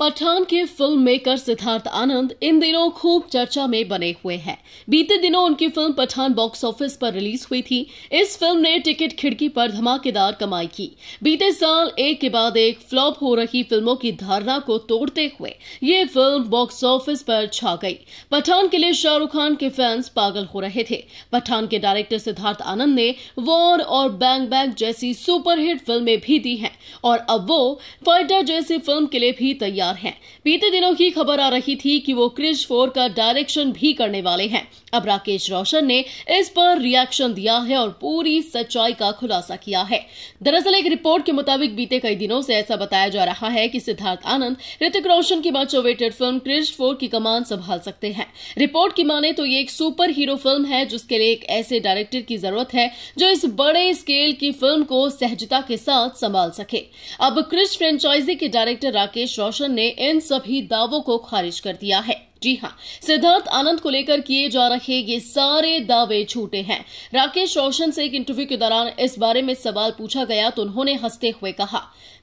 पठान के film maker Siddharth Anand इन दिनों खूब चर्चा में बने हुए हैं बीते दिनों उनकी फिल्म पठान बॉक्स ऑफिस पर रिलीज हुई थी इस फिल्म ने टिकट खिड़की पर धमाकेदार कमाई की बीते साल एक के बाद एक फ्लॉप हो रही फिल्मों की धारणा को तोड़ते हुए ये फिल्म बॉक्स ऑफिस पर छा गई पठान के लिए शाहरुख खान के फैंस पागल हो रहे थे पठान के डायरेक्टर सिद्धार्थ आनंद ने वॉर और बैंग बैंग जैसी सुपरहिट फिल्में भी दी हैं और अब वो फाइटर जैसी फिल्म के लिए भी तैयार तैयार हैं बीते दिनों की खबर आ रही थी कि वो क्रिश फोर का डायरेक्शन भी करने वाले हैं अब राकेश रोशन ने इस पर रिएक्शन दिया है और पूरी सच्चाई का खुलासा किया है दरअसल एक रिपोर्ट के मुताबिक बीते कई दिनों से ऐसा बताया जा रहा है कि सिद्धार्थ आनंद ऋतिक रोशन की much awaited film Krrish four की कमान संभाल सकते हैं रिपोर्ट की माने तो ये एक सुपर हीरो फिल्म है जिसके लिए एक ऐसे डायरेक्टर की जरूरत है जो इस बड़े स्केल की फिल्म को सहजता के साथ संभाल सके अब क्रिश फ्रेंचाइजी के डायरेक्टर राकेश रोशन ने इन सभी दावों को खारिज कर दिया है जी हां सिद्धार्थ आनंद को लेकर किए जा रहे ये सारे दावे झूठे हैं राकेश रोशन से एक इंटरव्यू के दौरान इस बारे में सवाल पूछा गया तो उन्होंने हंसते हुए कहा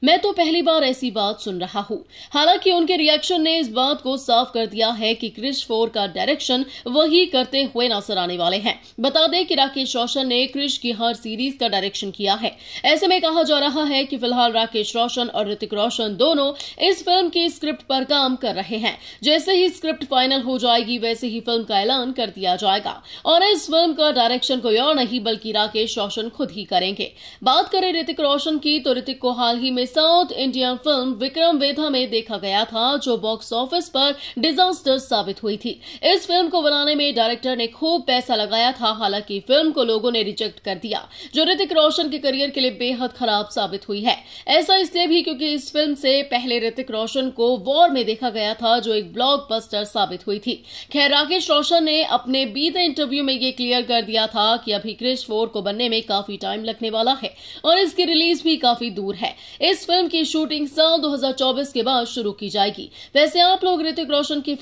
मैं तो पहली बार ऐसी बात सुन रहा हूं हालांकि उनके रिएक्शन ने इस बात को साफ कर दिया है कि क्रिश फोर का डायरेक्शन वही करते हुए नजर आने वाले हैं बता दें कि राकेश रोशन ने क्रिश की हर सीरीज का डायरेक्शन किया है ऐसे में कहा जा रहा है कि फिलहाल राकेश रोशन और ऋतिक रोशन दोनों इस फिल्म की स्क्रिप्ट पर काम कर रहे हैं जैसे ही स्क्रिप्ट फाइनल हो जाएगी वैसे ही फिल्म का ऐलान कर दिया जाएगा और इस फिल्म का डायरेक्शन कोई और नहीं बल्कि राकेश रोशन खुद ही करेंगे बात करें ऋतिक रोशन की तो ऋतिक को हाल ही में south Indian film Vikram Vedha में देखा गया था जो बॉक्स ऑफिस पर डिजास्टर साबित हुई थी इस फिल्म को बनाने में डायरेक्टर ने खूब पैसा लगाया था हालांकि फिल्म को लोगों ने रिजेक्ट कर दिया जो ऋतिक रोशन के करियर के लिए बेहद खराब साबित हुई है ऐसा इसलिए भी क्योंकि इस फिल्म से पहले ऋतिक रोशन को वॉर में देखा गया था जो एक ब्लॉकबस्टर साबित हुई थी खैर राकेश रोशन ने अपने बीते इंटरव्यू में यह क्लियर कर दिया था कि अभी क्रिश फोर को बनने में काफी टाइम लगने वाला है और इसकी रिलीज भी काफी दूर है इस फिल्म की शूटिंग साल दो के बाद शुरू की जाएगी वैसे आप लोग ऋतिक रोशन की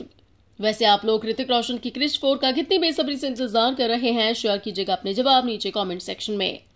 वैसे आप लोग ऋतिक रोशन की क्रिश फोर का कितनी बेसब्री से इंतजार कर रहे हैं शेयर कीजिएगा अपने जवाब नीचे कमेंट सेक्शन में